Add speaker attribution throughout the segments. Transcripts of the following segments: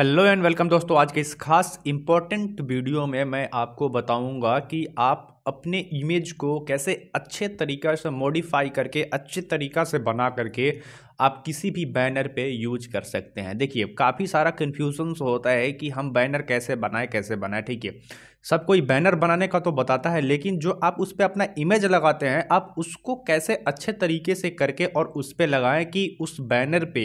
Speaker 1: hello and welcome दोस्तों आज के इस खास इम्पॉर्टेंट वीडियो में मैं आपको बताऊंगा कि आप अपने इमेज को कैसे अच्छे तरीक़ा से मॉडिफाई करके अच्छे तरीक़ा से बना करके आप किसी भी बैनर पे यूज कर सकते हैं देखिए काफ़ी सारा कन्फ्यूजन्स होता है कि हम बैनर कैसे बनाए कैसे बनाए ठीक है सब कोई बैनर बनाने का तो बताता है लेकिन जो आप उस पर अपना इमेज लगाते हैं आप उसको कैसे अच्छे तरीके से करके और उस पर लगाएं कि उस बैनर पे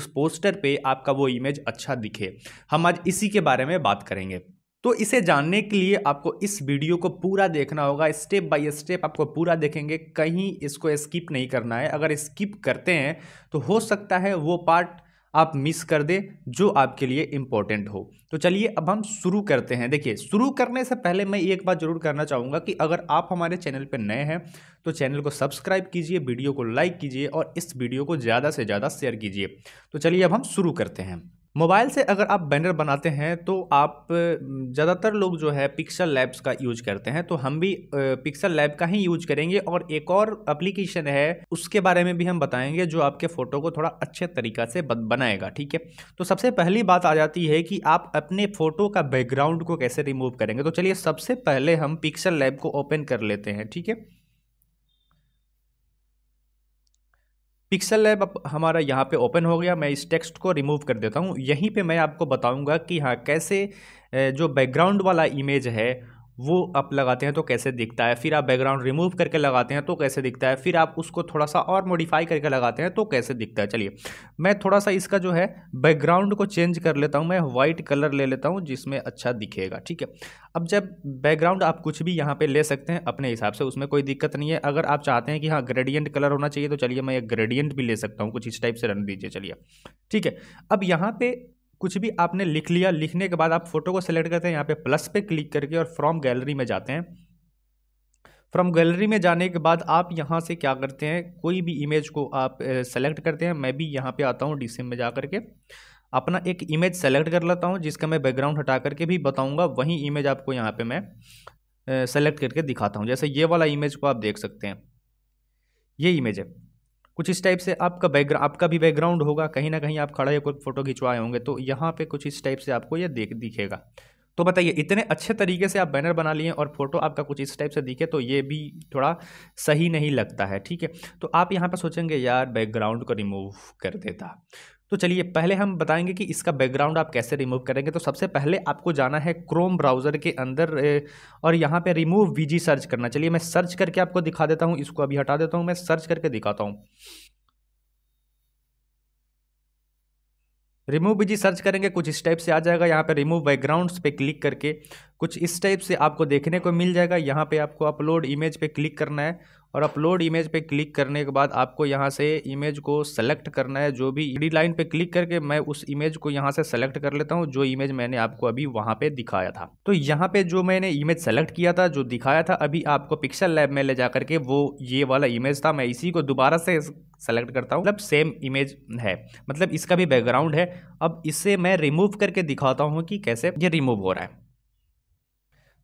Speaker 1: उस पोस्टर पे आपका वो इमेज अच्छा दिखे हम आज इसी के बारे में बात करेंगे तो इसे जानने के लिए आपको इस वीडियो को पूरा देखना होगा स्टेप बाय स्टेप आपको पूरा देखेंगे कहीं इसको स्किप नहीं करना है अगर स्किप करते हैं तो हो सकता है वो पार्ट आप मिस कर दें जो आपके लिए इम्पोर्टेंट हो तो चलिए अब हम शुरू करते हैं देखिए शुरू करने से पहले मैं एक बात जरूर करना चाहूँगा कि अगर आप हमारे चैनल पर नए हैं तो चैनल को सब्सक्राइब कीजिए वीडियो को लाइक कीजिए और इस वीडियो को ज़्यादा से ज़्यादा शेयर कीजिए तो चलिए अब हम शुरू करते हैं मोबाइल से अगर आप बैनर बनाते हैं तो आप ज़्यादातर लोग जो है पिक्सल लैब्स का यूज करते हैं तो हम भी पिक्सल लैब का ही यूज करेंगे और एक और एप्लीकेशन है उसके बारे में भी हम बताएंगे जो आपके फ़ोटो को थोड़ा अच्छे तरीका से बनाएगा ठीक है तो सबसे पहली बात आ जाती है कि आप अपने फ़ोटो का बैकग्राउंड को कैसे रिमूव करेंगे तो चलिए सबसे पहले हम पिक्सल लैब को ओपन कर लेते हैं ठीक है पिक्सल लैब हमारा यहाँ पे ओपन हो गया मैं इस टेक्स्ट को रिमूव कर देता हूँ यहीं पे मैं आपको बताऊँगा कि हाँ कैसे जो बैकग्राउंड वाला इमेज है वो आप लगाते हैं तो कैसे दिखता है फिर आप बैकग्राउंड रिमूव करके लगाते हैं तो कैसे दिखता है फिर आप उसको थोड़ा सा और मॉडिफाई करके लगाते हैं तो कैसे दिखता है चलिए मैं थोड़ा सा इसका जो है बैकग्राउंड को चेंज कर लेता हूँ मैं वाइट कलर ले लेता हूँ जिसमें अच्छा दिखेगा ठीक है अब जब बैकग्राउंड आप कुछ भी यहाँ पर ले सकते हैं अपने हिसाब से उसमें कोई दिक्कत नहीं है अगर आप चाहते हैं कि हाँ ग्रेडियंट कलर होना चाहिए तो चलिए मैं एक ग्रेडियंट भी ले सकता हूँ कुछ इस टाइप से रन दीजिए चलिए ठीक है अब यहाँ पर कुछ भी आपने लिख लिया लिखने के बाद आप फोटो को सेलेक्ट करते हैं यहाँ पे प्लस पे क्लिक करके और फ्रॉम गैलरी में जाते हैं फ्रॉम गैलरी में जाने के बाद आप यहाँ से क्या करते हैं कोई भी इमेज को आप सेलेक्ट करते हैं मैं भी यहाँ पे आता हूँ डी में जा करके अपना एक इमेज सेलेक्ट कर लेता हूँ जिसका मैं बैकग्राउंड हटा करके भी बताऊँगा वही इमेज आपको यहाँ पर मैं सेलेक्ट करके दिखाता हूँ जैसे ये वाला इमेज को आप देख सकते हैं ये इमेज है कुछ इस टाइप से आपका बैकग्राउंड आपका भी बैकग्राउंड होगा कहीं ना कहीं आप खड़े होकर फोटो खिंचवाए होंगे तो यहाँ पे कुछ इस टाइप से आपको ये देख दिखेगा तो बताइए इतने अच्छे तरीके से आप बैनर बना लिए और फोटो आपका कुछ इस टाइप से दिखे तो ये भी थोड़ा सही नहीं लगता है ठीक है तो आप यहाँ पर सोचेंगे यार बैकग्राउंड को रिमूव कर देता तो चलिए पहले हम बताएंगे कि इसका बैकग्राउंड आप कैसे रिमूव करेंगे तो सबसे पहले आपको जाना है क्रोम ब्राउज़र के अंदर और यहाँ पे रिमूव वीजी सर्च करना चलिए मैं सर्च करके आपको दिखा देता हूँ इसको अभी हटा देता हूँ मैं सर्च करके दिखाता हूँ रिमूव बीजी सर्च करेंगे कुछ इस टाइप से आ जाएगा यहाँ पे रिमूव बैकग्राउंड्स पे क्लिक करके कुछ इस टाइप से आपको देखने को मिल जाएगा यहाँ पे आपको अपलोड इमेज पे क्लिक करना है और अपलोड इमेज पे क्लिक करने के बाद आपको यहाँ से इमेज को सेलेक्ट करना है जो भी ईडी लाइन पे क्लिक करके मैं उस इमेज को यहाँ से सेलेक्ट कर लेता हूँ जो इमेज मैंने आपको अभी वहाँ पे दिखाया था तो यहाँ पे जो मैंने इमेज सेलेक्ट किया था जो दिखाया था अभी आपको पिक्सल लैब में ले जा करके वो ये वाला इमेज था मैं इसी को दोबारा से सेलेक्ट करता हूँ मतलब सेम इमेज है मतलब इसका भी बैकग्राउंड है अब इसे मैं रिमूव करके दिखाता हूँ कि कैसे ये रिमूव हो रहा है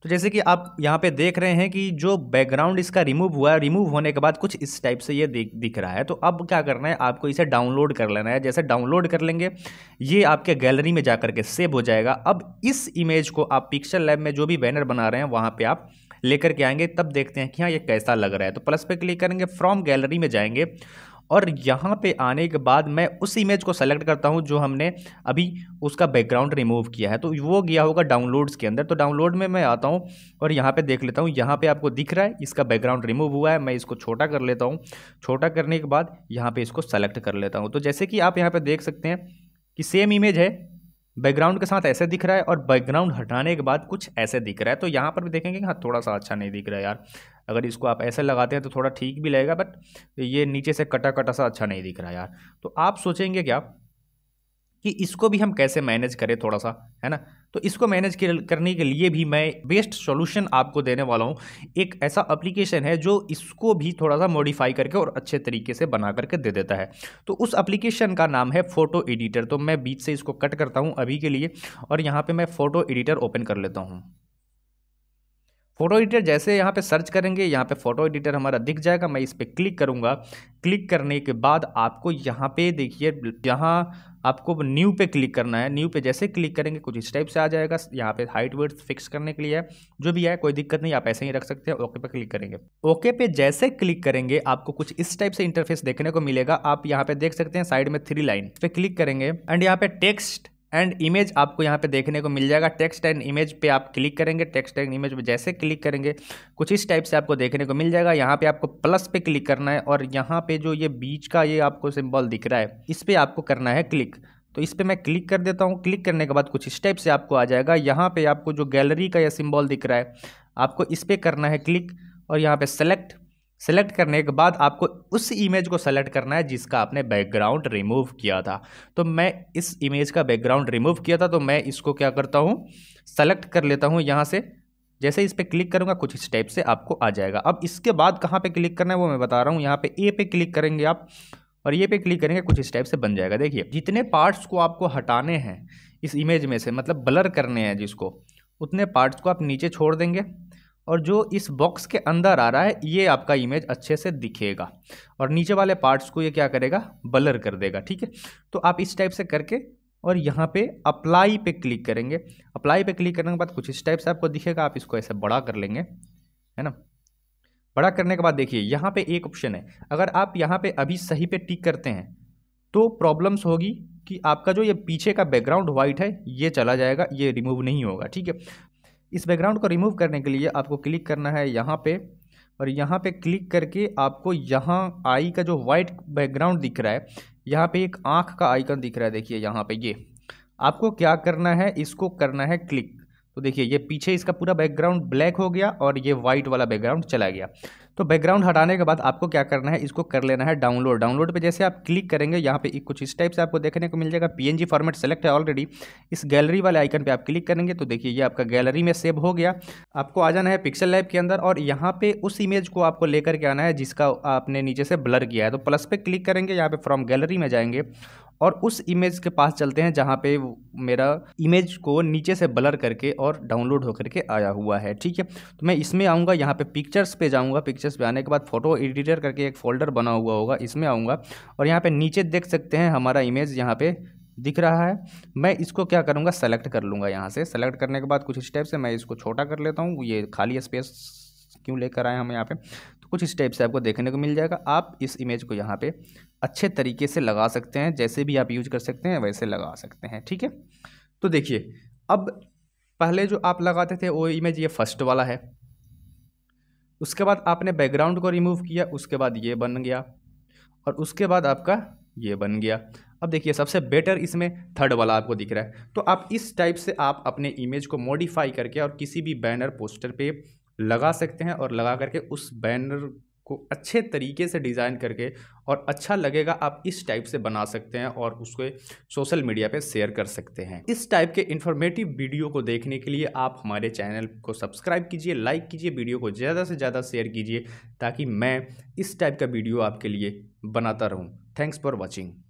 Speaker 1: तो जैसे कि आप यहाँ पे देख रहे हैं कि जो बैकग्राउंड इसका रिमूव हुआ है रिमूव होने के बाद कुछ इस टाइप से ये दिख रहा है तो अब क्या करना है आपको इसे डाउनलोड कर लेना है जैसे डाउनलोड कर लेंगे ये आपके गैलरी में जा के सेव हो जाएगा अब इस इमेज को आप पिक्चर लैब में जो भी बैनर बना रहे हैं वहाँ पर आप लेकर के आएंगे तब देखते हैं कि हाँ ये कैसा लग रहा है तो प्लस पे क्लिक करेंगे फ्रॉम गैलरी में जाएंगे और यहाँ पे आने के बाद मैं उस इमेज को सेलेक्ट करता हूँ जो हमने अभी उसका बैकग्राउंड रिमूव किया है तो वो गया होगा डाउनलोड्स के अंदर तो डाउनलोड में मैं आता हूँ और यहाँ पे देख लेता हूँ यहाँ पे आपको दिख रहा है इसका बैकग्राउंड रिमूव हुआ है मैं इसको छोटा कर लेता हूँ छोटा करने के बाद यहाँ पर इसको सेलेक्ट कर लेता हूँ तो जैसे कि आप यहाँ पर देख सकते हैं कि सेम इमेज है बैकग्राउंड के साथ ऐसे दिख रहा है और बैकग्राउंड हटाने के बाद कुछ ऐसे दिख रहा है तो यहाँ पर भी देखेंगे हाँ थोड़ा सा अच्छा नहीं दिख रहा है यार अगर इसको आप ऐसे लगाते हैं तो थोड़ा ठीक भी लगेगा बट ये नीचे से कटा कटा सा अच्छा नहीं दिख रहा यार तो आप सोचेंगे क्या कि इसको भी हम कैसे मैनेज करें थोड़ा सा है ना तो इसको मैनेज करने के लिए भी मैं बेस्ट सॉल्यूशन आपको देने वाला हूँ एक ऐसा एप्लीकेशन है जो इसको भी थोड़ा सा मॉडिफाई करके और अच्छे तरीके से बना करके दे देता है तो उस एप्लीकेशन का नाम है फ़ोटो एडिटर तो मैं बीच से इसको कट करता हूँ अभी के लिए और यहाँ पर मैं फ़ोटो एडिटर ओपन कर लेता हूँ फ़ोटो एडिटर जैसे यहाँ पे सर्च करेंगे यहाँ पे फ़ोटो एडिटर हमारा दिख जाएगा मैं इस पर क्लिक करूँगा क्लिक करने के बाद आपको यहाँ पे देखिए यहाँ आपको न्यू पे क्लिक करना है न्यू पे जैसे क्लिक करेंगे कुछ इस टाइप से आ जाएगा यहाँ पे हाइट वेट फिक्स करने के लिए है जो भी है कोई दिक्कत नहीं आप ऐसे ही रख सकते हैं ओके पे क्लिक करेंगे ओके पे जैसे क्लिक करेंगे आपको कुछ इस टाइप से इंटरफेस देखने को मिलेगा आप यहाँ पे देख सकते हैं साइड में थ्री लाइन पे क्लिक करेंगे एंड यहाँ पे टेक्स्ट एंड इमेज आपको यहाँ पे देखने को मिल जाएगा टेक्स्ट एंड इमेज पे आप क्लिक करेंगे टेक्स्ट एंड इमेज पे जैसे क्लिक करेंगे कुछ इस टाइप से आपको देखने को मिल जाएगा यहाँ पे आपको प्लस पे क्लिक करना है और यहाँ पे जो ये बीच का ये आपको सिंबल दिख रहा है इस पर आपको करना है क्लिक तो इस पर मैं क्लिक कर देता हूँ क्लिक करने के बाद कुछ इस टाइप से आपको आ जाएगा यहाँ पर आपको जो गैलरी का यह सिम्बॉल दिख रहा है आपको इस पर करना है क्लिक और यहाँ पर सेलेक्ट सेलेक्ट करने के बाद आपको उस इमेज को सेलेक्ट करना है जिसका आपने बैकग्राउंड रिमूव किया था तो मैं इस इमेज का बैकग्राउंड रिमूव किया था तो मैं इसको क्या करता हूँ सेलेक्ट कर लेता हूँ यहाँ से जैसे इस पर क्लिक करूँगा कुछ इस टाइप से आपको आ जाएगा अब इसके बाद कहाँ पर क्लिक करना है वो मैं बता रहा हूँ यहाँ पर ए पे क्लिक करेंगे आप और ये पे क्लिक करेंगे कुछ इस टाइप से बन जाएगा देखिए जितने पार्ट्स को आपको हटाने हैं इस इमेज में से मतलब ब्लर करने हैं जिसको उतने पार्ट्स को आप नीचे छोड़ देंगे और जो इस बॉक्स के अंदर आ रहा है ये आपका इमेज अच्छे से दिखेगा और नीचे वाले पार्ट्स को ये क्या करेगा बलर कर देगा ठीक है तो आप इस टाइप से करके और यहाँ पे अप्लाई पे क्लिक करेंगे अप्लाई पे क्लिक करने के बाद कुछ इस टाइप से आपको दिखेगा आप इसको ऐसे बड़ा कर लेंगे है ना बड़ा करने के बाद देखिए यहाँ पे एक ऑप्शन है अगर आप यहाँ पे अभी सही पे टिक करते हैं तो प्रॉब्लम्स होगी कि आपका जो ये पीछे का बैकग्राउंड वाइट है ये चला जाएगा ये रिमूव नहीं होगा ठीक है इस बैकग्राउंड को रिमूव करने के लिए आपको क्लिक करना है यहाँ पे और यहाँ पे क्लिक करके आपको यहाँ आई का जो वाइट बैकग्राउंड दिख रहा है यहाँ पे एक आँख का आइकन दिख रहा है देखिए यहाँ पे ये आपको क्या करना है इसको करना है क्लिक तो देखिए ये पीछे इसका पूरा बैकग्राउंड ब्लैक हो गया और ये वाइट वाला बैकग्राउंड चला गया तो बैकग्राउंड हटाने के बाद आपको क्या करना है इसको कर लेना है डाउनलोड डाउनलोड पे जैसे आप क्लिक करेंगे यहाँ पे कुछ इस टाइप से आपको देखने को मिल जाएगा पीएनजी फॉर्मेट सेलेक्ट है ऑलरेडी इस गैलरी वाले आइकन पे आप क्लिक करेंगे तो देखिए ये आपका गैलरी में सेव हो गया आपको आ जाना है पिक्सल लैब के अंदर और यहाँ पे उस इमेज को आपको लेकर के आना है जिसका आपने नीचे से ब्लर किया है तो प्लस पे क्लिक करेंगे यहाँ पे फ्रॉम गैलरी में जाएंगे और उस इमेज के पास चलते हैं जहाँ पे मेरा इमेज को नीचे से ब्लर करके और डाउनलोड होकर के आया हुआ है ठीक है तो मैं इसमें आऊँगा यहाँ पे पिक्चर्स पे जाऊँगा पिक्चर्स पे आने के बाद फोटो एडिटर करके एक फोल्डर बना हुआ होगा इसमें आऊँगा और यहाँ पे नीचे देख सकते हैं हमारा इमेज यहाँ पर दिख रहा है मैं इसको क्या करूँगा सेलेक्ट कर लूँगा यहाँ से सेलेक्ट करने के बाद कुछ स्टेप से मैं इसको छोटा कर लेता हूँ ये खाली स्पेस क्यों लेकर आए हम यहाँ पे कुछ स्टेप्स आपको देखने को मिल जाएगा आप इस इमेज को यहाँ पे अच्छे तरीके से लगा सकते हैं जैसे भी आप यूज कर सकते हैं वैसे लगा सकते हैं ठीक है तो देखिए अब पहले जो आप लगाते थे वो इमेज ये फर्स्ट वाला है उसके बाद आपने बैकग्राउंड को रिमूव किया उसके बाद ये बन गया और उसके बाद आपका ये बन गया अब देखिए सबसे बेटर इसमें थर्ड वाला आपको दिख रहा है तो आप इस टाइप से आप अपने इमेज को मॉडिफाई करके और किसी भी बैनर पोस्टर पे लगा सकते हैं और लगा करके उस बैनर को अच्छे तरीके से डिज़ाइन करके और अच्छा लगेगा आप इस टाइप से बना सकते हैं और उसको सोशल मीडिया पे शेयर कर सकते हैं इस टाइप के इन्फॉर्मेटिव वीडियो को देखने के लिए आप हमारे चैनल को सब्सक्राइब कीजिए लाइक कीजिए वीडियो को ज़्यादा से ज़्यादा शेयर कीजिए ताकि मैं इस टाइप का वीडियो आपके लिए बनाता रहूँ थैंक्स फॉर वॉचिंग